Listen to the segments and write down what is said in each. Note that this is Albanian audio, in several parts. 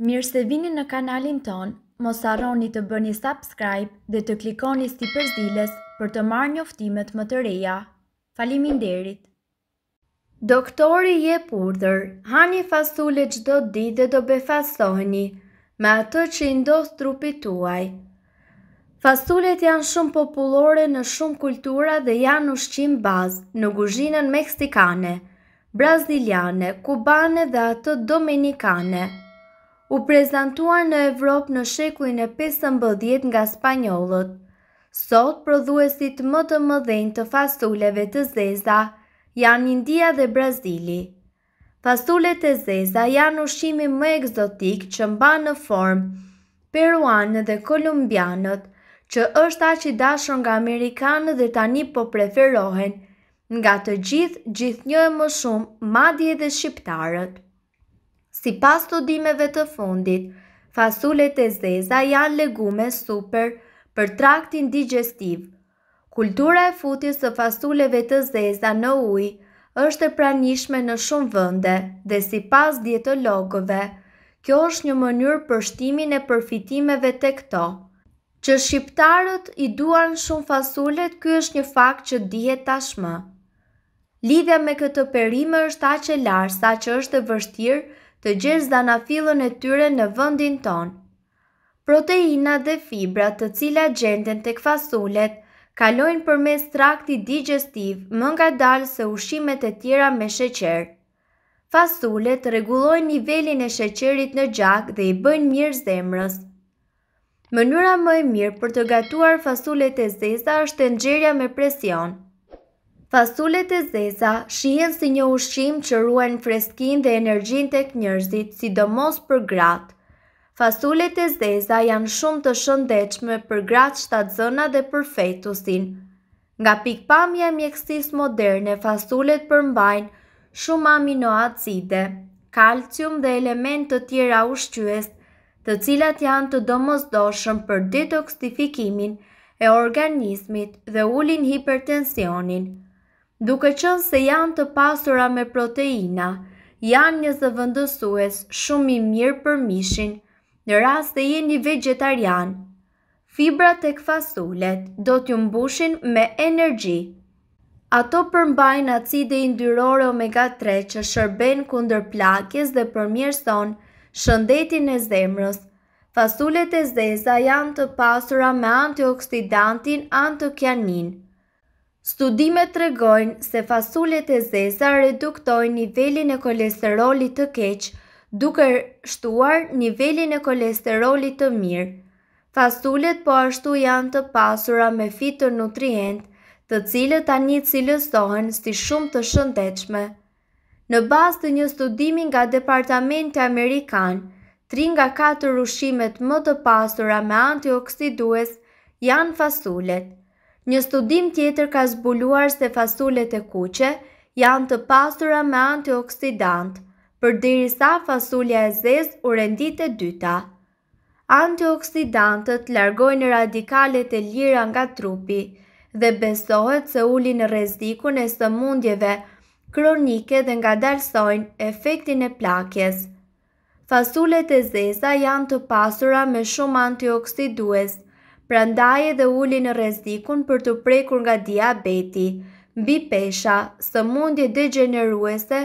Mirë se vini në kanalin ton, mos arroni të bëni subscribe dhe të klikoni sti përzdiles për të marrë një më të reja. Falimin derit! Doktori je purdër, hani fasule qdo di dhe do befasoheni, me atë që i ndosë trupi tuaj. Fasulet janë shumë populore në shumë kultura dhe janë ushqim bazë në guzhinën meksikane, braziliane, kubane dhe atë dominikane u prezentuar në Evropë në shekullin e 15 nga spanjollët. Sot prodhuesit më të mëdhenj të fasuleve të zeza janë India dhe Brazili. Fasulet e zeza janë ushqimi më egzotik që mba në formë peruanë dhe kolumbianët, që është aq i dashur nga amerikanët dhe tani po preferohen nga të gjithë gjithnjë e më shumë madje edhe shqiptarët. Si pas të dimeve të fundit, fasulet e zeza janë legume super për traktin digestiv. Kultura e futjes së fasuleve të zeza në ujë është e pranishme në shumë vënde dhe si pas dietologëve, kjo është një mënyrë për shtimin e përfitimeve të këto. Që shqiptarët i duan shumë fasulet, kjo është një fakt që dihet tashmë. Lidhja me këtë perime është e larë sa që është e vështirë të gjithë zanafilën e tyre në vëndin ton. Proteina dhe fibra të cila gjenden të këfasullet, kalojnë për mes trakti digestiv më nga dalë se ushimet e tjera me sheqerë. Fasulet regulojnë nivelin e sheqerit në gjak dhe i bëjnë mirë zemrës. Mënyra më e mirë për të gatuar fasulet e zeza është të nxerja me presionë. Fasulet e zeza shihen si një ushqim që ruen freskin dhe energjin tek njerëzit, sidomos për gratë. Fasulet e zeza janë shumë të shëndechme për gratë zëna dhe për fetusin. Nga pikpamja mjekësis moderne, fasulet përmbajnë shumë aminoacide, kalcium dhe element të tjera ushqyës, të cilat janë të domosdoshëm për detoksifikimin e organismit dhe ulin hipertensionin duke qënë se janë të pasura me proteina, janë një zëvëndësues shumë i mirë për mishin, në rast dhe jeni vegetarian. Fibra të këfasulet do t'ju mbushin me energji. Ato përmbajnë acide i ndyrore omega 3 që shërben kunder plakjes dhe për shëndetin e zemrës, Fasulet e zeza janë të pasura me antioksidantin Antokianin. Studimet të regojnë se fasulet e zeza reduktojnë nivelin e kolesterolit të keqë duke shtuar nivelin e kolesterolit të mirë. Fasulet po ashtu janë të pasura me fitën nutrient të cilët a një cilësohen sti shumë të shëndechme. Në bas të një studimin nga Departamenti Amerikan, 3 nga 4 rushimet më të pasura me antioksidues janë fasulet. Një studim tjetër ka zbuluar se fasulet e kuqe janë të pasura me antioksidant, për diri sa fasulja e zez u rendit e dyta. Antioksidantët largojnë radikalet e lira nga trupi dhe besohet se ulin rezikun e së mundjeve kronike dhe nga dalsojnë efektin e plakjes. Fasulet e zeza janë të pasura me shumë antioksidues, prandaj dhe ullin në rezikun për të prekur nga diabeti, mbi pesha, së mundje degeneruese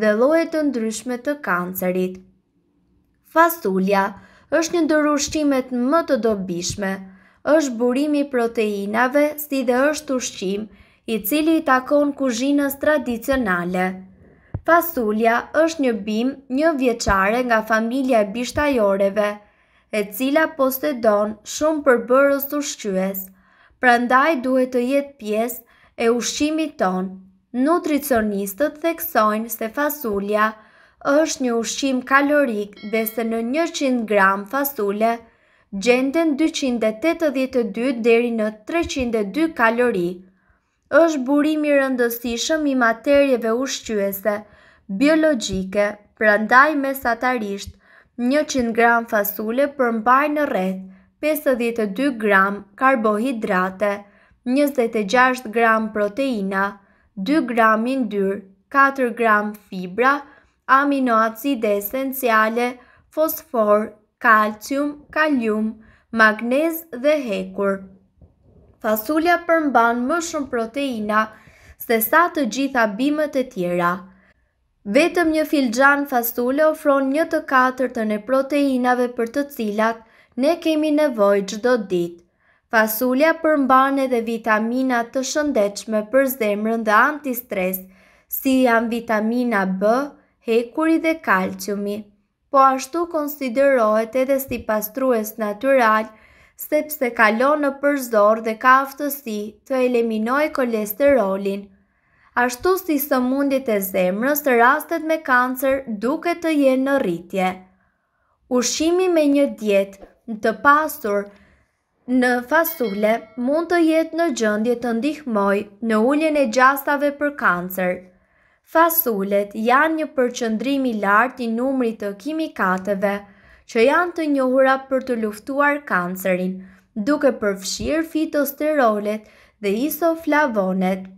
dhe lohet të ndryshme të kancerit. Fasulja është një ushqimet më të dobishme, është burimi proteinave si dhe është ushqim i cili i takon kuzhinës tradicionale. Fasulja është një bim një vjeqare nga familja e bishtajoreve, e cila postedon shumë përbërës të shqyës, pra ndaj duhet të jetë pjesë e ushqimit tonë. Nutricionistët theksojnë se fasulja është një ushqim kalorik dhe se në 100 gram fasule gjenden 282 deri në 302 kalori. është burimi rëndësishëm i materjeve ushqyese, biologike, pra ndaj mesatarisht, 100 gram fasule përmbaj në rreth 52 gram karbohidrate, 26 gram proteina, 2 gram indyr, 4 gram fibra, aminoacide esenciale, fosfor, kalcium, kalium, magnez dhe hekur. Fasulja përmban më shumë proteina se sa të gjitha bimët e tjera. Vetëm një filxhan fasule ofron një të katërtën e proteinave për të cilat ne kemi nevojë çdo ditë. Fasulja përmban edhe vitamina të shëndetshme për zemrën dhe antistres, si janë vitamina B, hekuri dhe kalciumi. Po ashtu konsiderohet edhe si pastrues natyral, sepse kalon në përzor dhe ka aftësi të eliminojë kolesterolin ashtu si së mundit e zemrës të rastet me kancer duke të jenë në rritje. Ushimi me një djetë në të pasur në fasule mund të jetë në gjëndje të ndihmoj në ulljen e gjastave për kancer. Fasulet janë një përqëndrimi lartë i numri të kimikateve që janë të njohura për të luftuar kancerin, duke përfshirë fitosterolet dhe isoflavonet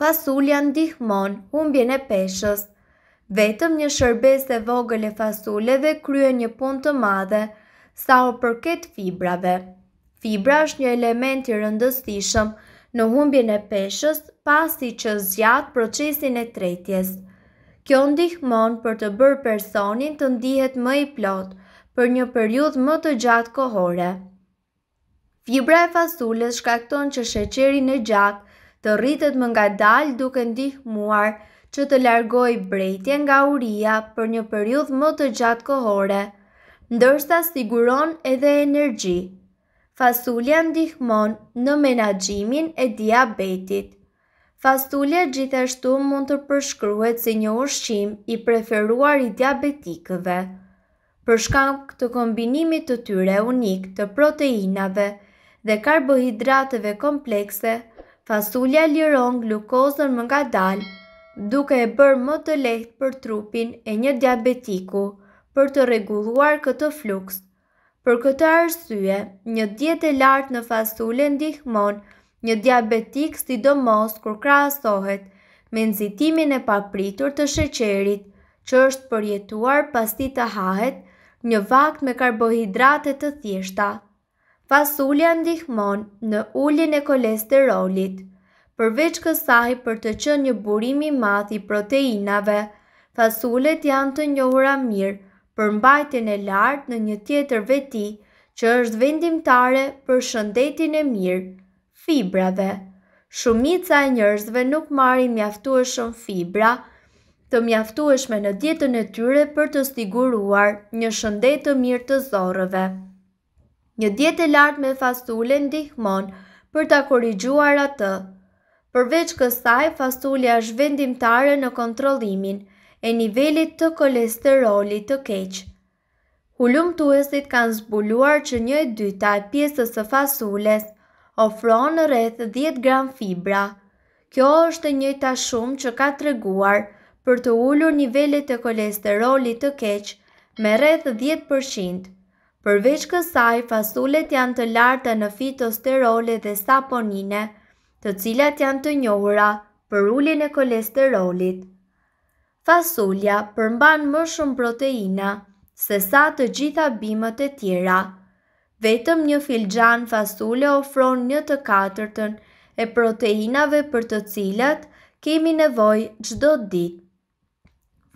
fasulja ndihmon humbjen e peshës. Vetëm një shërbes e vogël e fasuleve kryen një pun të madhe, sa o përket fibrave. Fibra është një element i rëndësishëm në humbjen e peshës pasi që zjatë procesin e tretjes. Kjo ndihmon për të bërë personin të ndihet më i plotë për një periudhë më të gjatë kohore. Fibra e fasules shkakton që sheqeri në gjatë të rritet më nga dal duke ndihmuar që të largoj brejtje nga uria për një periud më të gjatë kohore, ndërsta siguron edhe energji. Fasulja ndihmon në menagjimin e diabetit. Fasulja gjithashtu mund të përshkruhet si një ushqim i preferuar i diabetikëve, për shkak të kombinimit të tyre unik të proteinave dhe karbohidrateve komplekse Fasulja liron glukozën më nga dalë, duke e bërë më të lehtë për trupin e një diabetiku për të reguluar këtë fluks. Për këtë arsye, një dietë e lartë në fasule ndihmon një diabetik sidomos kur krahasohet me nxitimin e papritur të sheqerit, që është përjetuar pasti të hahet një vakt me karbohidrate të thjeshta fasulja ndihmon në ullin e kolesterolit. Përveç kësaj për të qënë një burimi madh i proteinave, fasulet janë të njohura mirë për mbajtjen e lartë në një tjetër veti që është vendimtare për shëndetin e mirë, fibrave. Shumica e njerëzve nuk marrin mjaftueshëm fibra, të mjaftueshme në dietën e tyre për të siguruar një shëndet të mirë të zorrëve. Një djetë e lartë me fasule ndihmon për ta korigjuar atë. Përveç kësaj, fastulja është vendimtare në kontrolimin e nivelit të kolesterolit të keqë. Hullum të kanë zbuluar që një e dyta e pjesës së fasules ofron në rreth 10 gram fibra. Kjo është e ta shumë që ka të reguar për të ullur nivellit e kolesterolit të keqë me rreth 10%. Përveç kësaj, fasulet janë të larta në fitosterole dhe saponine, të cilat janë të njohura për ullin e kolesterolit. Fasulja përmban më shumë proteina se sa të gjitha bimët e tjera. Vetëm një filxhan fasule ofron një të katërtën e proteinave për të cilat kemi nevojë çdo ditë.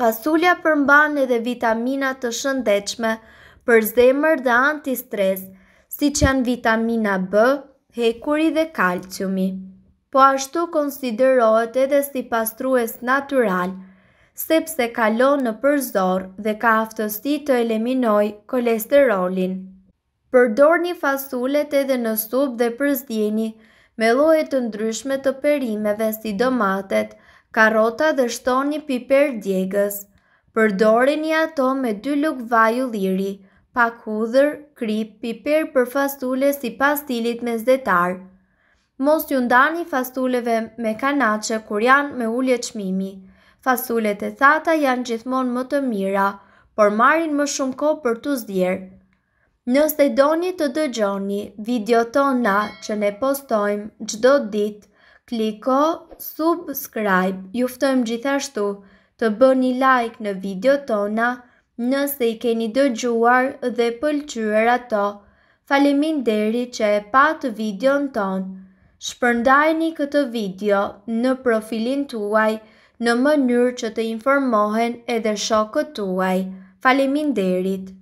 Fasulja përmban edhe vitamina të shëndetshme, për zemër dhe antistres, si që janë vitamina B, hekuri dhe kalciumi. Po ashtu konsiderohet edhe si pastrues natural, sepse kalon në përzor dhe ka aftësi të eliminoj kolesterolin. Përdor një fasulet edhe në sup dhe përzdjeni me lojet të ndryshme të perimeve si domatet, karota dhe shtoni piper djegës. Përdor një ato me dy lukë vaju liri pak hudhër, krip, piper për fastule si pas stilit me zdetar. Mos ju ndani fastuleve me kanache kur janë me ullje qmimi. Fastulet e thata janë gjithmonë më të mira, por marin më shumë ko për të zdjerë. Nëse doni të dëgjoni video tona që ne postojmë gjdo ditë, kliko subscribe, juftojmë gjithashtu të bëni like në video tona nëse i keni dëgjuar dhe pëlqyer ato. Falemin deri që e patë video në tonë. Shpërndajni këtë video në profilin tuaj në mënyrë që të informohen edhe shokët tuaj. Falemin derit.